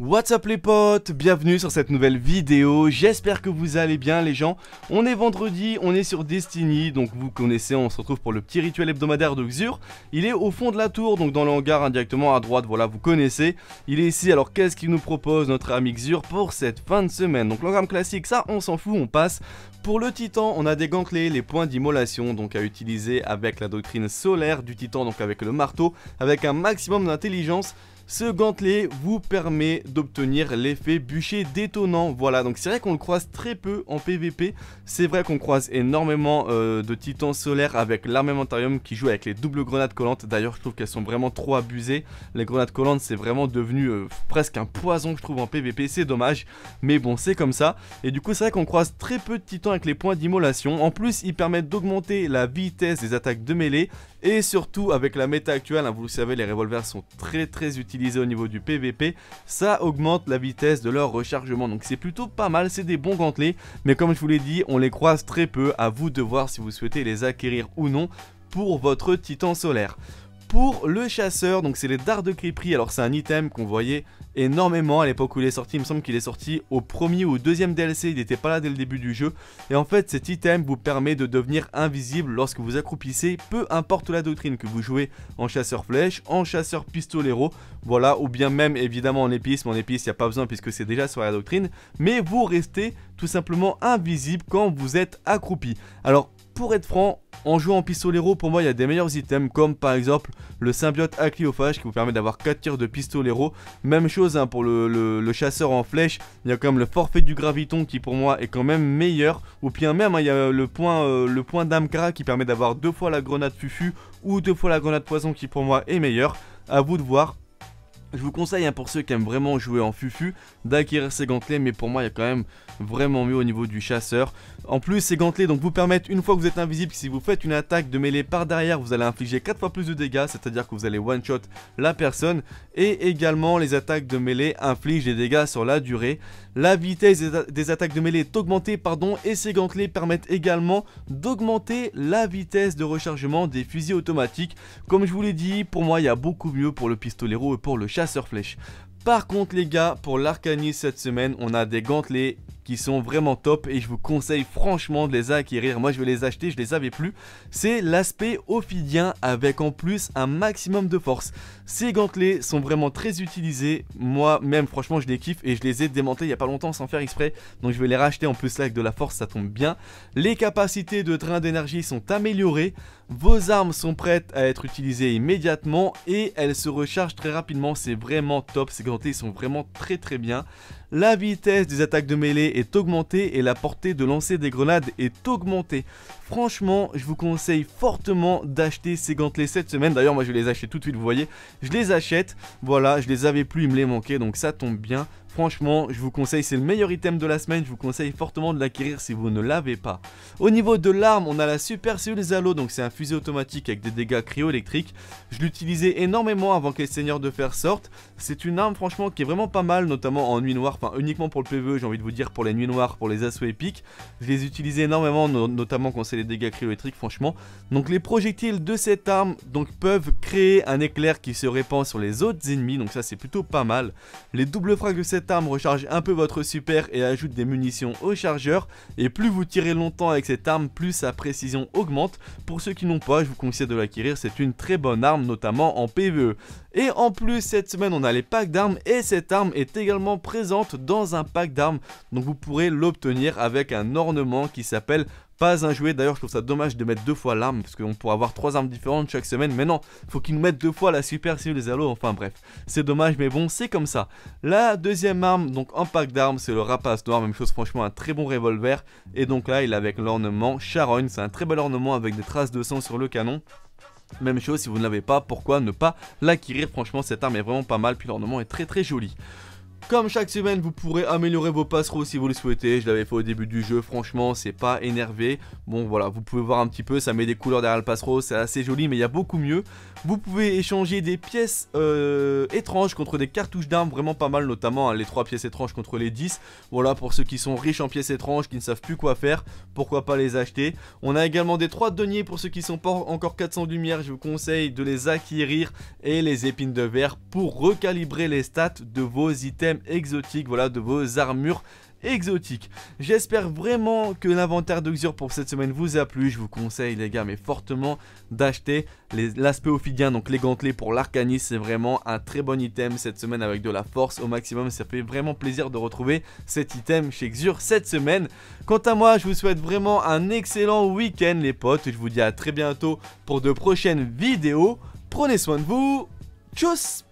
What's up les potes, bienvenue sur cette nouvelle vidéo, j'espère que vous allez bien les gens On est vendredi, on est sur Destiny, donc vous connaissez, on se retrouve pour le petit rituel hebdomadaire de Xur Il est au fond de la tour, donc dans le hangar indirectement hein, à droite, voilà vous connaissez Il est ici, alors qu'est-ce qu'il nous propose notre ami Xur pour cette fin de semaine Donc l'engramme classique, ça on s'en fout, on passe pour le titan, on a des gants clés, les points d'immolation, donc à utiliser avec la doctrine solaire du titan, donc avec le marteau, avec un maximum d'intelligence ce gantelet vous permet d'obtenir l'effet bûcher détonnant. Voilà, donc c'est vrai qu'on le croise très peu en PVP. C'est vrai qu'on croise énormément euh, de titans solaires avec l'armementarium qui joue avec les doubles grenades collantes. D'ailleurs, je trouve qu'elles sont vraiment trop abusées. Les grenades collantes, c'est vraiment devenu euh, presque un poison je trouve en PVP. C'est dommage, mais bon, c'est comme ça. Et du coup, c'est vrai qu'on croise très peu de titans avec les points d'immolation. En plus, ils permettent d'augmenter la vitesse des attaques de mêlée et surtout, avec la méta actuelle, hein, vous le savez, les revolvers sont très très utilisés au niveau du PVP. Ça augmente la vitesse de leur rechargement. Donc c'est plutôt pas mal, c'est des bons gantelets. Mais comme je vous l'ai dit, on les croise très peu. À vous de voir si vous souhaitez les acquérir ou non pour votre titan solaire pour le chasseur, donc c'est les dards de Cripri. Alors c'est un item qu'on voyait énormément à l'époque où il est sorti. Il me semble qu'il est sorti au premier ou deuxième DLC, il n'était pas là dès le début du jeu. Et en fait, cet item vous permet de devenir invisible lorsque vous accroupissez, peu importe la doctrine que vous jouez en chasseur flèche, en chasseur pistolero, voilà, ou bien même évidemment en épice. Mais en épice, il n'y a pas besoin puisque c'est déjà sur la doctrine. Mais vous restez tout simplement invisible quand vous êtes accroupi. Alors pour être franc, en jouant en pistolero, pour moi, il y a des meilleurs items, comme par exemple le symbiote acliophage qui vous permet d'avoir 4 tirs de pistolero. Même chose hein, pour le, chasseur en flèche, il y a quand même le forfait du graviton qui pour moi est quand même meilleur. Ou bien même, hein, il y a le point, euh, point d'Amkara qui permet d'avoir deux fois la grenade fufu ou deux fois la grenade poison qui pour moi est meilleur. À vous de voir, je vous conseille hein, pour ceux qui aiment vraiment jouer en fufu d'acquérir ces gantelets mais pour moi il y a quand même vraiment mieux au niveau du chasseur. En plus ces gantelets donc vous permettent une fois que vous êtes invisible si vous faites une attaque de mêlée par derrière vous allez infliger 4 fois plus de dégâts c'est à dire que vous allez one shot la personne et également les attaques de mêlée infligent des dégâts sur la durée. La vitesse des attaques de mêlée est augmentée pardon et ces gantelets permettent également d'augmenter la vitesse de rechargement des fusils automatiques. Comme je vous l'ai dit pour moi il y a beaucoup mieux pour le pistolero et pour le chasseur chasseur flèche. Par contre les gars, pour l'Arcanis cette semaine, on a des gantelets qui sont vraiment top et je vous conseille franchement de les acquérir. Moi je vais les acheter, je les avais plus. C'est l'aspect ophidien avec en plus un maximum de force. Ces gantelets sont vraiment très utilisés. Moi même franchement je les kiffe et je les ai démontés il n'y a pas longtemps sans faire exprès. Donc je vais les racheter en plus là avec de la force ça tombe bien. Les capacités de drain d'énergie sont améliorées. Vos armes sont prêtes à être utilisées immédiatement et elles se rechargent très rapidement. C'est vraiment top. Ces gantelets sont vraiment très très bien. La vitesse des attaques de mêlée est augmentée et la portée de lancer des grenades est augmentée. Franchement, je vous conseille fortement d'acheter ces gantelets cette semaine. D'ailleurs, moi je vais les acheter tout de suite, vous voyez. Je les achète. Voilà, je les avais plus, il me les manquait, donc ça tombe bien franchement, je vous conseille, c'est le meilleur item de la semaine, je vous conseille fortement de l'acquérir si vous ne l'avez pas. Au niveau de l'arme, on a la super cellule Zalo, donc c'est un fusil automatique avec des dégâts cryo-électriques. Je l'utilisais énormément avant que les seigneurs de fer sortent. C'est une arme franchement qui est vraiment pas mal, notamment en nuit noire, enfin uniquement pour le PvE, j'ai envie de vous dire, pour les nuits noires, pour les assauts épiques. Je les utilisais énormément, notamment quand c'est les dégâts cryo-électriques, franchement. Donc les projectiles de cette arme donc, peuvent créer un éclair qui se répand sur les autres ennemis, donc ça c'est plutôt pas mal. Les doubles frags de cette arme recharge un peu votre super et ajoute des munitions au chargeur. Et plus vous tirez longtemps avec cette arme, plus sa précision augmente. Pour ceux qui n'ont pas, je vous conseille de l'acquérir, c'est une très bonne arme, notamment en PvE. Et en plus, cette semaine, on a les packs d'armes et cette arme est également présente dans un pack d'armes. Donc vous pourrez l'obtenir avec un ornement qui s'appelle pas un jouet, D'ailleurs, je trouve ça dommage de mettre deux fois l'arme, parce qu'on pourrait avoir trois armes différentes chaque semaine. Mais non, faut qu'ils nous mettent deux fois la super cible des allos. Enfin bref, c'est dommage, mais bon, c'est comme ça. La deuxième arme, donc un pack d'armes, c'est le rapace noir. Même chose, franchement, un très bon revolver. Et donc là, il est avec l'ornement Charogne. C'est un très bel ornement avec des traces de sang sur le canon. Même chose, si vous ne l'avez pas, pourquoi ne pas l'acquérir Franchement, cette arme est vraiment pas mal, puis l'ornement est très très joli. Comme chaque semaine, vous pourrez améliorer vos passereaux si vous le souhaitez. Je l'avais fait au début du jeu, franchement, c'est pas énervé. Bon, voilà, vous pouvez voir un petit peu, ça met des couleurs derrière le passereau, c'est assez joli, mais il y a beaucoup mieux. Vous pouvez échanger des pièces euh, étranges contre des cartouches d'armes, vraiment pas mal, notamment hein, les 3 pièces étranges contre les 10. Voilà, pour ceux qui sont riches en pièces étranges, qui ne savent plus quoi faire, pourquoi pas les acheter. On a également des 3 deniers pour ceux qui sont pas encore 400 lumières, je vous conseille de les acquérir. Et les épines de verre pour recalibrer les stats de vos items exotique voilà, de vos armures exotiques. J'espère vraiment que l'inventaire de pour cette semaine vous a plu. Je vous conseille les gars mais fortement d'acheter l'aspect ophidien, donc les gantelets pour l'arcanis. C'est vraiment un très bon item cette semaine avec de la force au maximum. Ça fait vraiment plaisir de retrouver cet item chez Xur cette semaine. Quant à moi, je vous souhaite vraiment un excellent week-end les potes. Je vous dis à très bientôt pour de prochaines vidéos. Prenez soin de vous. Tchuss